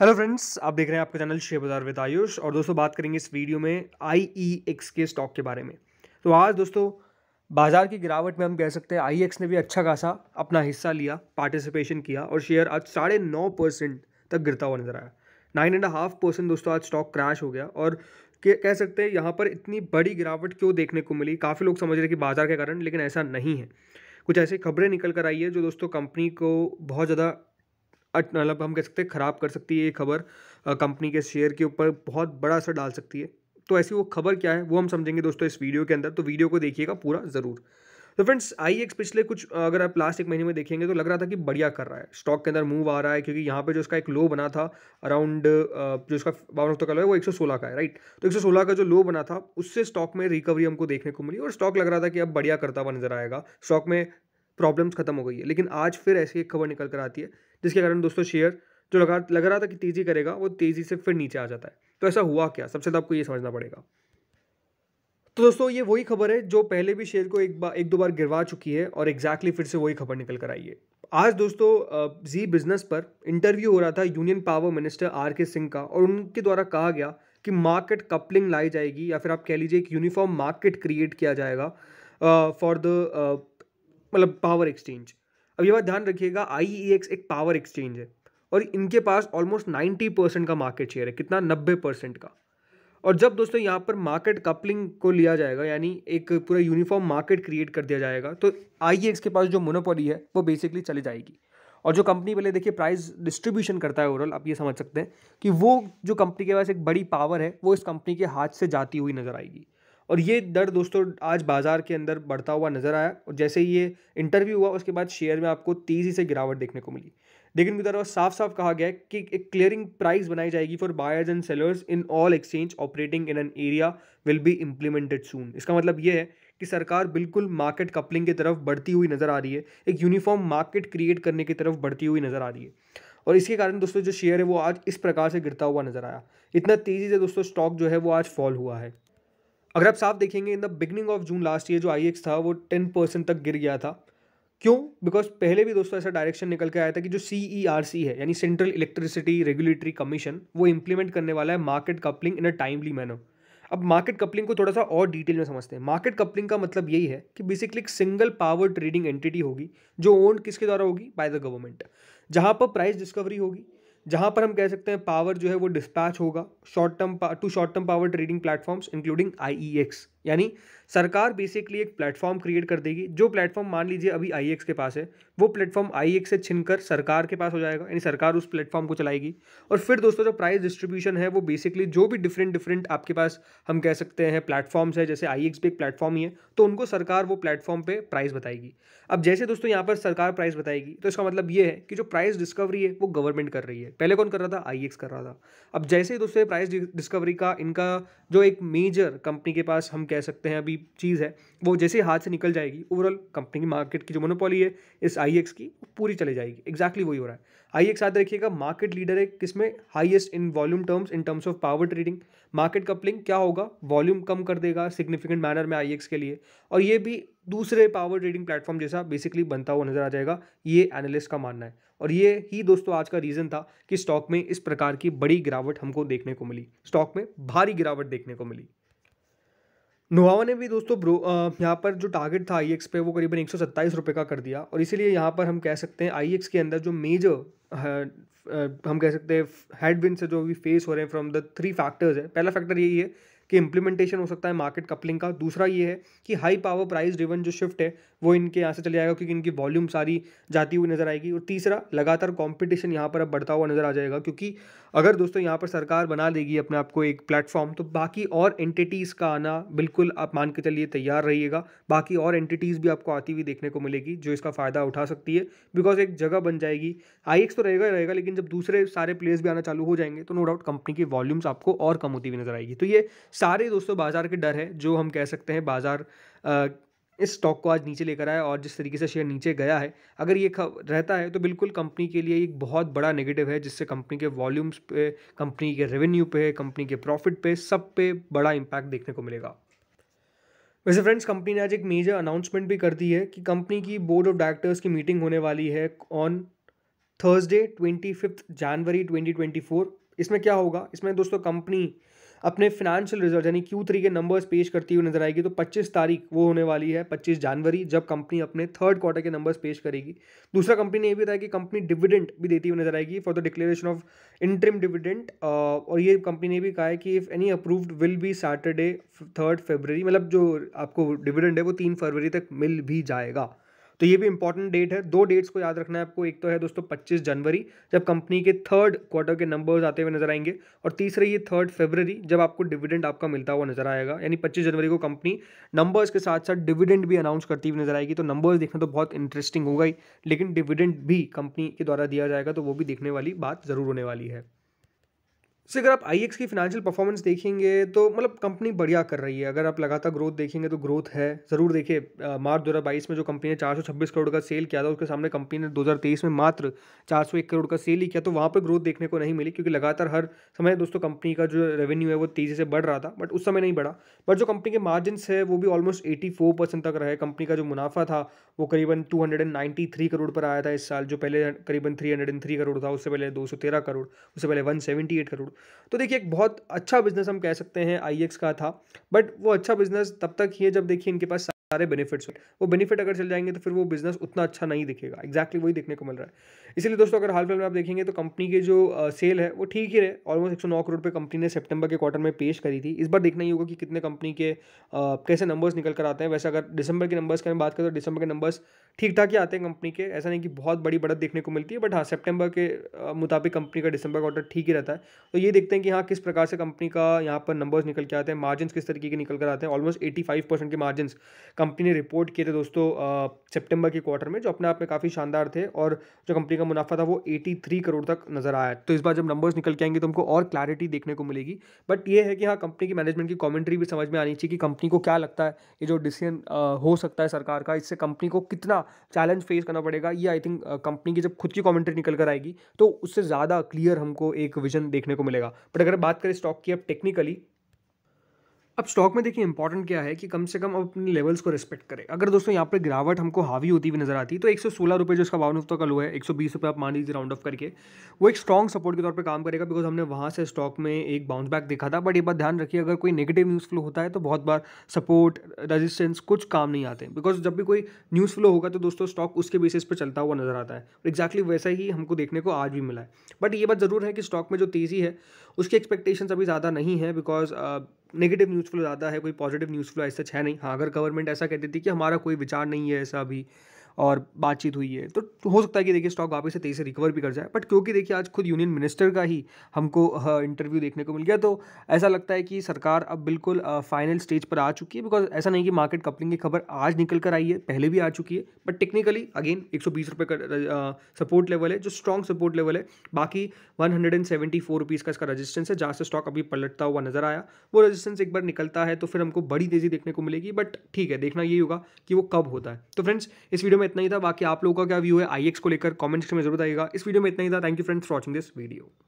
hello friends आप देख रहे हैं आपका channel share Bazaar with Ayush और दोस्तों बात करेंगे इस वीडियो में आई ई एक्स के स्टॉक के बारे में तो आज दोस्तों बाजार की गिरावट में हम कह सकते हैं आई एक्स e ने भी अच्छा खासा अपना हिस्सा लिया पार्टिसिपेशन किया और शेयर आज साढ़े नौ परसेंट तक गिरता हुआ नजर आया नाइन एंड हाफ परसेंट दोस्तों आज स्टॉक क्रैश हो गया और कह सकते हैं यहाँ पर इतनी बड़ी गिरावट क्यों देखने को मिली काफ़ी लोग समझ रहे कि बाजार के कारण लेकिन ऐसा नहीं है कुछ ऐसी खबरें निकल कर आई है जो दोस्तों कंपनी को बहुत ज़्यादा मतलब हम कह सकते हैं ख़राब कर सकती है ये खबर कंपनी के शेयर के ऊपर बहुत बड़ा असर डाल सकती है तो ऐसी वो खबर क्या है वो हम समझेंगे दोस्तों इस वीडियो के अंदर तो वीडियो को देखिएगा पूरा ज़रूर तो फ्रेंड्स आई एक्स पिछले कुछ अगर आप लास्ट एक महीने में देखेंगे तो लग रहा था कि बढ़िया कर रहा है स्टॉक के अंदर मूव आ रहा है क्योंकि यहाँ पे जो उसका एक लो बना था अराउंड जो उसका बावन हफ्तों का लो है वो 116 का है राइट तो 116 का जो लो बना था उससे स्टॉक में रिकवरी हमको देखने को मिली और स्टॉक लग रहा था कि अब बढ़िया करता हुआ नजर आएगा स्टॉक में प्रॉब्लम्स खत्म हो गई है लेकिन आज फिर ऐसी एक खबर निकल कर आती है जिसके कारण दोस्तों शेयर जो लगा लग रहा था कि तेज़ी करेगा वो तेज़ी से फिर नीचे आ जाता है तो ऐसा हुआ क्या सबसे तो आपको ये समझना पड़ेगा तो दोस्तों ये वही खबर है जो पहले भी शेयर को एक बार एक दो बार गिरवा चुकी है और एग्जैक्टली फिर से वही खबर निकल कर आई है आज दोस्तों जी बिजनेस पर इंटरव्यू हो रहा था यूनियन पावर मिनिस्टर आर के सिंह का और उनके द्वारा कहा गया कि मार्केट कपलिंग लाई जाएगी या फिर आप कह लीजिए एक यूनिफॉर्म मार्केट क्रिएट किया जाएगा फॉर द मतलब पावर एक्सचेंज अब ये बात ध्यान रखिएगा आई ई एक्स एक पावर एक्सचेंज है और इनके पास ऑलमोस्ट नाइन्टी परसेंट का मार्केट शेयर है कितना नब्बे परसेंट का और जब दोस्तों यहाँ पर मार्केट कपलिंग को लिया जाएगा यानी एक पूरा यूनिफॉर्म मार्केट क्रिएट कर दिया जाएगा तो आई e के पास जो मोनोपोली है वो बेसिकली चली जाएगी और जो कंपनी पहले देखिए प्राइस डिस्ट्रीब्यूशन करता है ओवरऑल आप ये समझ सकते हैं कि वो जो कंपनी के पास एक बड़ी पावर है वो इस कंपनी के हाथ से जाती हुई नज़र आएगी और ये दर दोस्तों आज बाज़ार के अंदर बढ़ता हुआ नज़र आया और जैसे ही ये इंटरव्यू हुआ उसके बाद शेयर में आपको तेज़ी से गिरावट देखने को मिली लेकिन की तरफ साफ साफ कहा गया कि एक क्लियरिंग प्राइस बनाई जाएगी for buyers and sellers in all exchange operating in an area will be implemented soon इसका मतलब ये है कि सरकार बिल्कुल मार्केट कपलिंग की तरफ बढ़ती हुई नज़र आ रही है एक यूनिफॉर्म मार्केट क्रिएट करने की तरफ बढ़ती हुई नज़र आ रही है और इसके कारण दोस्तों जो शेयर है वो आज इस प्रकार से गिरता हुआ नज़र आया इतना तेज़ी से दोस्तों स्टॉक जो है वो आज फॉल हुआ है अगर आप साफ देखेंगे in the beginning of June last year जो आई e था वो टेन परसेंट तक गिर गया था क्यों बिकॉज पहले भी दोस्तों ऐसा डायरेक्शन निकल के आया था कि जो सी ई आर सी है यानी सेंट्रल इलेक्ट्रिसिटी रेगुलेटरी कमीशन वो इम्प्लीमेंट करने वाला है market coupling in a timely manner अब मार्केट कपलिंग को थोड़ा सा और डिटेल में समझते हैं मार्केट कपलिंग का मतलब यही है कि बेसिकली एक सिंगल पावर ट्रेडिंग एंटिटी होगी जो ओन किसके द्वारा होगी बाय द गवर्नमेंट जहाँ पर प्राइस डिस्कवरी होगी जहाँ पर हम कह सकते हैं पावर जो है वो डिस्पैच होगा short term to short term power trading platforms including I E X यानी सरकार बेसिकली एक प्लेटफॉर्म क्रिएट कर देगी जो प्लेटफॉर्म मान लीजिए अभी आई के पास है वो प्लेटफॉर्म आई से छिनकर सरकार के पास हो जाएगा यानी सरकार उस प्लेटफॉर्म को चलाएगी और फिर दोस्तों जो प्राइस डिस्ट्रीब्यूशन है वो बेसिकली जो भी डिफरेंट डिफरेंट आपके पास हम कह सकते हैं प्लेटफॉर्म्स है जैसे आई भी एक प्लेटफॉर्म ही है तो उनको सरकार वो प्लेटफॉर्म पर प्राइस बताएगी अब जैसे दोस्तों यहाँ पर सरकार प्राइस बताएगी तो इसका मतलब ये है कि जो प्राइस डिस्कवरी है वो गवर्नमेंट कर रही है पहले कौन कर रहा था आई कर रहा था अब जैसे दोस्तों प्राइस डिस्कवरी का इनका जो एक मेजर कंपनी के पास हम कह सकते हैं अभी चीज़ है वो जैसे हाथ से निकल जाएगी ओवरऑल कंपनी की मार्केट की जो मोनोपोली है इस आई की पूरी चले जाएगी एक्जैक्टली वही हो रहा है आई एक्स याद रखिएगा मार्केट लीडर है किसमें highest in volume terms in terms of power trading market coupling क्या होगा वॉल्यूम कम कर देगा सिग्निफिकेंट मैनर में आई के लिए और ये भी दूसरे पावर ट्रेडिंग प्लेटफॉर्म जैसा बेसिकली बनता हुआ नजर आ जाएगा ये एनालिस्ट का मानना है और ये ही दोस्तों आज का रीज़न था कि स्टॉक में इस प्रकार की बड़ी गिरावट हमको देखने को मिली स्टॉक में भारी गिरावट देखने को मिली नोवावा ने भी दोस्तों ब्रो यहाँ पर जो टारगेट था आई पे वो करीबन एक सौ का कर दिया और इसीलिए यहाँ पर हम कह सकते हैं आई के अंदर जो मेजर हम कह सकते हैं हेडविंड से जो भी फेस हो रहे हैं फ्रॉम द थ्री फैक्टर्स है पहला फैक्टर यही है कि इंप्लीमेंटेशन हो सकता है मार्केट कपलिंग का दूसरा ये है कि हाई पावर प्राइस ड्रिवन जो शिफ्ट है वो इनके यहाँ से चले जाएगा क्योंकि इनकी वॉल्यूम सारी जाती हुई नज़र आएगी और तीसरा लगातार कॉम्पिटिशन यहाँ पर अब बढ़ता हुआ नज़र आ जाएगा क्योंकि अगर दोस्तों यहाँ पर सरकार बना देगी अपने आप को एक प्लेटफॉर्म तो बाकी और एंटिटीज़ का आना बिल्कुल आप मान के चलिए तैयार रहिएगा बाकी और एंटिटीज़ भी आपको आती हुई देखने को मिलेगी जो इसका फ़ायदा उठा सकती है बिकॉज एक जगह बन जाएगी आई तो रहेगा ही रहेगा लेकिन जब दूसरे सारे प्लेयर्स भी आना चालू हो जाएंगे तो नो डाउट कंपनी की वॉल्यूम्स आपको और कम होती हुई नज़र आएगी तो ये सारे दोस्तों बाज़ार के डर है जो हम कह सकते हैं बाज़ार इस स्टॉक को आज नीचे लेकर आया और जिस तरीके से शेयर नीचे गया है अगर ये रहता है तो बिल्कुल कंपनी के लिए एक बहुत बड़ा नेगेटिव है जिससे कंपनी के वॉल्यूम्स पे कंपनी के रेवेन्यू पे कंपनी के प्रॉफिट पे सब पे बड़ा इम्पैक्ट देखने को मिलेगा वैसे फ्रेंड्स कंपनी ने आज एक मेजर अनाउंसमेंट भी कर दी है कि कंपनी की बोर्ड ऑफ डायरेक्टर्स की मीटिंग होने वाली है on Thursday twenty fifth January twenty twenty four इसमें क्या होगा इसमें दोस्तों कंपनी अपने फाइनेंशियल रिजल्ट यानी क्यू थ्री के नंबर्स पेश करती हुई नजर आएगी तो 25 तारीख वो होने वाली है 25 जनवरी जब कंपनी अपने थर्ड क्वार्टर के नंबर्स पेश करेगी दूसरा कंपनी ने यह भी बताया कि कंपनी डिविडेंड भी देती हुई नजर आएगी for the declaration of interim dividend और ये कंपनी ने भी कहा है कि if any approved will be Saturday third February मतलब जो आपको डिविडेंड है वो तीन फरवरी तक मिल भी जाएगा तो ये भी इंपॉर्टेंट डेट है दो डेट्स को याद रखना है आपको एक तो है दोस्तों 25 जनवरी जब कंपनी के थर्ड क्वार्टर के नंबर्स आते हुए नजर आएंगे और तीसरे ये थर्ड फेबररी जब आपको डिविडेंड आपका मिलता हुआ नजर आएगा यानी पच्चीस जनवरी को कंपनी नंबर्स के साथ साथ डिविडेंड भी अनाउंस करती हुई नजर आएगी तो नंबर्स देखना तो बहुत इंटरेस्टिंग होगा ही लेकिन डिविडेंड भी कंपनी के द्वारा दिया जाएगा तो वो भी देखने वाली बात जरूर होने वाली है से अगर आप आई की फिनेंशियल परफॉर्मेंस देखेंगे तो मतलब कंपनी बढ़िया कर रही है अगर आप लगातार ग्रोथ देखेंगे तो ग्रोथ है ज़रूर देखिए मार्च दो में जो कंपनी ने चार करोड़ का सेल किया था उसके सामने कंपनी ने 2023 में मात्र 401 करोड़ का सेल ही किया तो वहाँ पर ग्रोथ देखने को नहीं मिली क्योंकि लगातार हर समय दोस्तों कंपनी का जो रेवेन्यू है वो तेज़ी से बढ़ रहा था बट उस समय नहीं बढ़ा बट जो कंपनी के मार्जिनस है वो भी ऑलमोस्ट एटी तक रहे कंपनी का जो मुनाफा था वो करीबन टू करोड़ पर आया था इस साल जो पहले करीबन थ्री करोड़ था उससे पहले दो करोड़ उससे पहले वन करोड़ तो देखिए एक बहुत अच्छा बिजनेस हम कह सकते हैं आई का था बट वो अच्छा बिजनेस तब तक ही है जब देखिए इनके पास सारे बेनिफिट्स वो बेनिफिट अगर चल जाएंगे तो फिर वो बिजनेस उतना अच्छा नहीं दिखेगा एक्जैक्टली exactly वही देखने को मिल रहा है इसलिए दोस्तों अगर हाल फिलहाल में आप देखेंगे तो कंपनी के जो सेल है वो ठीक ही रहे ऑलमोस्ट एक सौ नौ करोड़ रुपये कंपनी ने सेप्टेंबर के क्वार्टर में पेश करी थी इस बार देखना ही होगा कि कितने कंपनी के कैसे नंबर्स निकल कर आते हैं वैसे अगर दिसंबर के नंबर्स की बात करें तो दिसंबर के नंबर्स ठीक ठाक ही आते हैं कंपनी के ऐसा नहीं कि बहुत बड़ी बढ़त देखने को मिलती है बट हाँ सेप्टेंबर के मुताबिक कंपनी का दिसंबर क्वार्टर ठीक ही रहता है तो ये देखते हैं कि हाँ किस प्रकार से कंपनी का यहाँ पर नंबर्स निकल के आते हैं मार्जिन किस तरीके के निकल कर आते हैं ऑलमोस्ट एटी फाइव परसेंट के मार्जिन कंपनी ने रिपोर्ट किए थे दोस्तों सितंबर के क्वार्टर में जो अपने आप में काफ़ी शानदार थे और जो कंपनी का मुनाफा था वो 83 करोड़ तक नजर आया तो इस बार जब नंबर्स निकल के आएंगे तो हमको और क्लैरिटी देखने को मिलेगी बट ये है कि हाँ कंपनी की मैनेजमेंट की कॉमेंट्री भी समझ में आनी चाहिए कि कंपनी को क्या लगता है ये जो डिसीजन हो सकता है सरकार का इससे कंपनी को कितना चैलेंज फेस करना पड़ेगा ये आई थिंक कंपनी की जब खुद की कॉमेंट्री निकल कर आएगी तो उससे ज़्यादा क्लियर हमको एक विजन देखने को मिलेगा बट अगर बात करें स्टॉक की अब टेक्निकली अब स्टॉक में देखिए इंपॉर्टेंट क्या है कि कम से कम अब अपने लेवल्स को रिस्पेक्ट करें अगर दोस्तों यहाँ पर गिरावट हमको हावी होती हुई नजर आती तो एक सौ सोलह रुपये जो इसका बावन हफ्तों का लो है एक सौ बीस रुपये आप मान लीजिए राउंड ऑफ करके वो एक स्ट्रॉग सपोर्ट के तौर पर काम करेगा बिकॉज हमने वहाँ से स्टॉक में एक बाउंस बैक देखा था बट ये बात ध्यान रखिए अगर कोई नेगेटिव न्यूज़ फ्लो होता है तो बहुत बार सपोर्ट रजिस्टेंस कुछ काम नहीं आते बिकॉज जब भी कोई न्यूज़ फ्लो होगा तो दोस्तों स्टॉक उसके बेसिस पर चलता हुआ नजर आता है एक्जैक्टली वैसा ही हमको देखने को आज भी मिला है बट ये बात ज़रूर है कि स्टॉक में जो तेज़ी है उसकी एक्सपेक्टेशन अभी ज़्यादा नहीं है बिकॉज नेगेटिव न्यूज़ फ्लो ज़्यादा है कोई पॉजिटिव न्यूज़ फ्लो ऐसा है नहीं हाँ अगर गवर्नमेंट ऐसा कहती थी कि हमारा कोई विचार नहीं है ऐसा अभी और बातचीत हुई है तो हो सकता है कि देखिए स्टॉक वापस से तेज़ी से रिकवर भी कर जाए बट क्योंकि देखिए आज खुद यूनियन मिनिस्टर का ही हमको इंटरव्यू देखने को मिल गया तो ऐसा लगता है कि सरकार अब बिल्कुल फाइनल स्टेज पर आ चुकी है बिकॉज ऐसा नहीं कि मार्केट कपलिंग की खबर आज निकल कर आई है पहले भी आ चुकी है बट टेक्निकली अगेन एक सौ बीस रुपये का सपोर्ट लेवल है जो स्ट्रॉन्ग सपोर्ट लेवल है बाकी one hundred and seventy four का इसका रजिस्टेंस है जहाँ से स्टॉक अभी पलटता हुआ नजर आया वो रजिस्टेंस एक बार निकलता है तो फिर हमको बड़ी तेज़ी देखने को मिलेगी बट ठीक है देखना यही होगा कि वो कब होता है तो फ्रेंड्स इस वीडियो में में इतना ही था बाकी आप लोगों का क्या व्यू है आई को लेकर कमेंट सेक्शन में जरूर आएगा इस वीडियो में इतना ही था thank you friends for watching this video